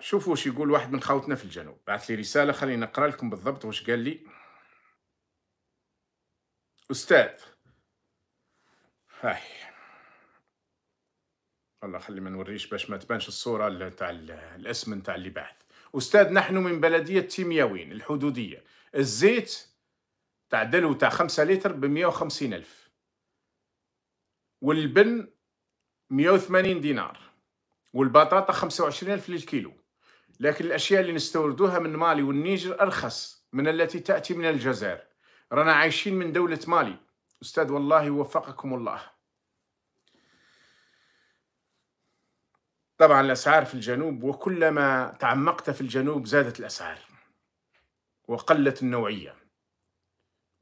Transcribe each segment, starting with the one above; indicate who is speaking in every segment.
Speaker 1: شوفوا واش يقول واحد من خاوتنا في الجنوب بعث لي رسالة خليني نقرا لكم بالضبط واش قال لي أستاذ هاي والله خلي ما نوريش باش ما تبانش الصورة تاع الاسم تاع اللي بعث أستاذ نحن من بلدية تيمياوين الحدودية الزيت تاع دلو تاع 5 لتر ب 150 ألف والبن 180 دينار والبطاطا 25 ألف للكيلو لكن الأشياء اللي نستوردوها من مالي والنيجر أرخص من التي تأتي من الجزائر رانا عايشين من دولة مالي أستاذ والله وفقكم الله طبعا الأسعار في الجنوب وكلما تعمقت في الجنوب زادت الأسعار وقلت النوعية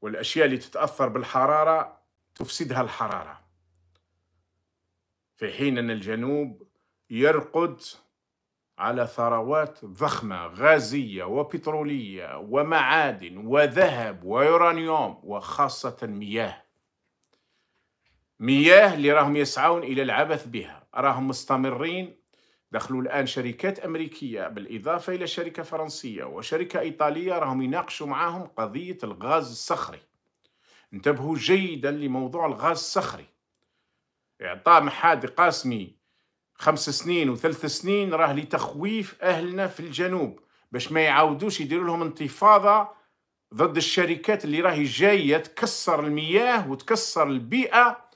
Speaker 1: والأشياء اللي تتأثر بالحرارة تفسدها الحرارة في حين أن الجنوب يرقد على ثروات ضخمة غازية وبترولية ومعادن وذهب ويورانيوم وخاصة مياه مياه اللي راهم يسعون إلى العبث بها راهم مستمرين دخلوا الآن شركات أمريكية بالإضافة إلى شركة فرنسية وشركة إيطالية راهم يناقشوا معاهم قضية الغاز الصخري انتبهوا جيدا لموضوع الغاز الصخري إعطاء محاد قاسمي خمس سنين وثلاث سنين راه لتخويف اهلنا في الجنوب باش ما يعاودوش يديروا لهم انتفاضه ضد الشركات اللي راهي جايه تكسر المياه وتكسر البيئه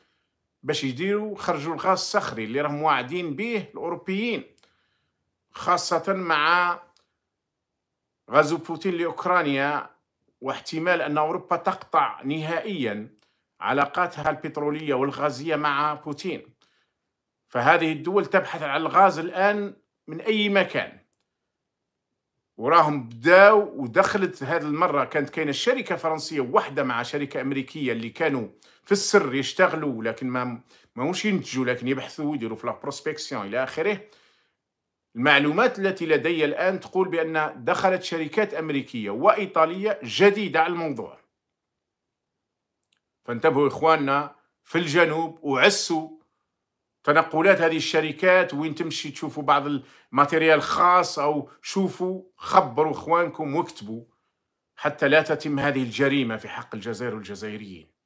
Speaker 1: باش يديروا خرجوا الغاز الصخري اللي راهم واعدين به الاوروبيين خاصه مع غزو بوتين لاوكرانيا واحتمال ان اوروبا تقطع نهائيا علاقاتها البتروليه والغازيه مع بوتين فهذه الدول تبحث عن الغاز الآن من أي مكان وراهم بداو ودخلت هذه المرة كانت كاينة الشركة فرنسية واحدة مع شركة أمريكية اللي كانوا في السر يشتغلوا لكن ما مش ينتجوا لكن يبحثوا ويديروا في لا بروسبكسيون إلى آخره المعلومات التي لدي الآن تقول بأن دخلت شركات أمريكية وإيطالية جديدة على الموضوع فانتبهوا إخواننا في الجنوب وعسوا تنقلات هذه الشركات وين تمشي تشوفوا بعض الماتيريال خاص أو شوفوا خبروا إخوانكم واكتبوا حتى لا تتم هذه الجريمة في حق الجزائر والجزائريين